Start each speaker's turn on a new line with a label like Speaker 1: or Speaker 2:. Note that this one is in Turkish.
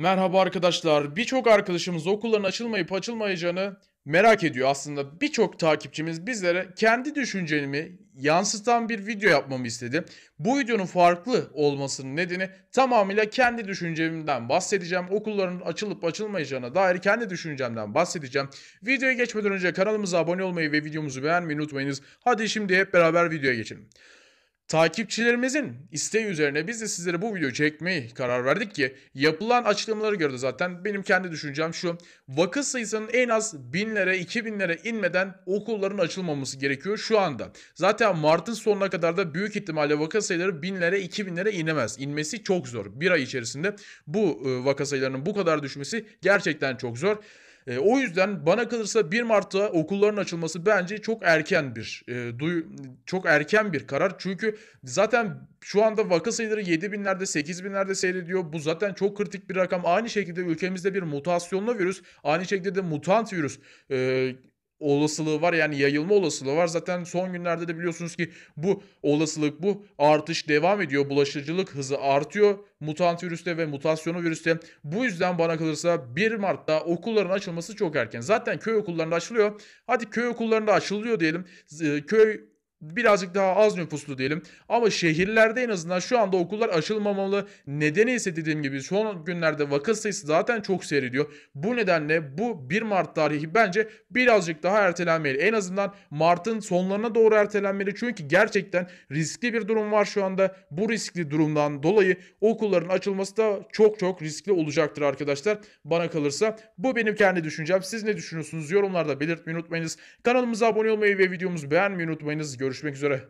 Speaker 1: Merhaba arkadaşlar. Birçok arkadaşımız okulların açılmayıp açılmayacağını merak ediyor. Aslında birçok takipçimiz bizlere kendi düşüncemi yansıtan bir video yapmamı istedi. Bu videonun farklı olmasının nedeni tamamıyla kendi düşüncemden bahsedeceğim. Okulların açılıp açılmayacağına dair kendi düşüncemden bahsedeceğim. Videoya geçmeden önce kanalımıza abone olmayı ve videomuzu beğenmeyi unutmayınız. Hadi şimdi hep beraber videoya geçelim. Takipçilerimizin isteği üzerine biz de sizlere bu videoyu çekmeyi karar verdik ki yapılan açıklamaları gördü zaten. Benim kendi düşüncem şu. Vaka sayısının en az 1000'lere 2000'lere inmeden okulların açılmaması gerekiyor şu anda. Zaten Mart'ın sonuna kadar da büyük ihtimalle vaka sayıları 1000'lere 2000'lere inemez. İnmesi çok zor. Bir ay içerisinde bu ıı, vaka sayılarının bu kadar düşmesi gerçekten çok zor. E, o yüzden bana kalırsa 1 Mart'ta okulların açılması bence çok erken bir e, duy, çok erken bir karar. Çünkü zaten şu anda vaka sayıları 7 binlerde 8 binlerde seyrediyor. Bu zaten çok kritik bir rakam. Aynı şekilde ülkemizde bir mutasyonlu virüs, aynı şekilde de mutant virüs e, olasılığı var yani yayılma olasılığı var. Zaten son günlerde de biliyorsunuz ki bu olasılık bu artış devam ediyor. Bulaşıcılık hızı artıyor mutant virüste ve mutasyonu virüste. Bu yüzden bana kalırsa 1 Mart'ta okulların açılması çok erken. Zaten köy okullarında açılıyor. Hadi köy okullarında açılıyor diyelim. Köy birazcık daha az nüfuslu diyelim. Ama şehirlerde en azından şu anda okullar açılmamalı. Nedeni ise dediğim gibi son günlerde vaka sayısı zaten çok seyrediyor. Bu nedenle bu 1 Mart tarihi bence birazcık daha ertelenmeli. En azından Mart'ın sonlarına doğru ertelenmeli. Çünkü gerçekten riskli bir durum var şu anda. Bu riskli durumdan dolayı okulların açılması da çok çok riskli olacaktır arkadaşlar. Bana kalırsa bu benim kendi düşüncem. Siz ne düşünüyorsunuz? Yorumlarda belirtmeyi unutmayınız. Kanalımıza abone olmayı ve videomuzu beğenmeyi unutmayınız. Görüşmek Görüşmek üzere.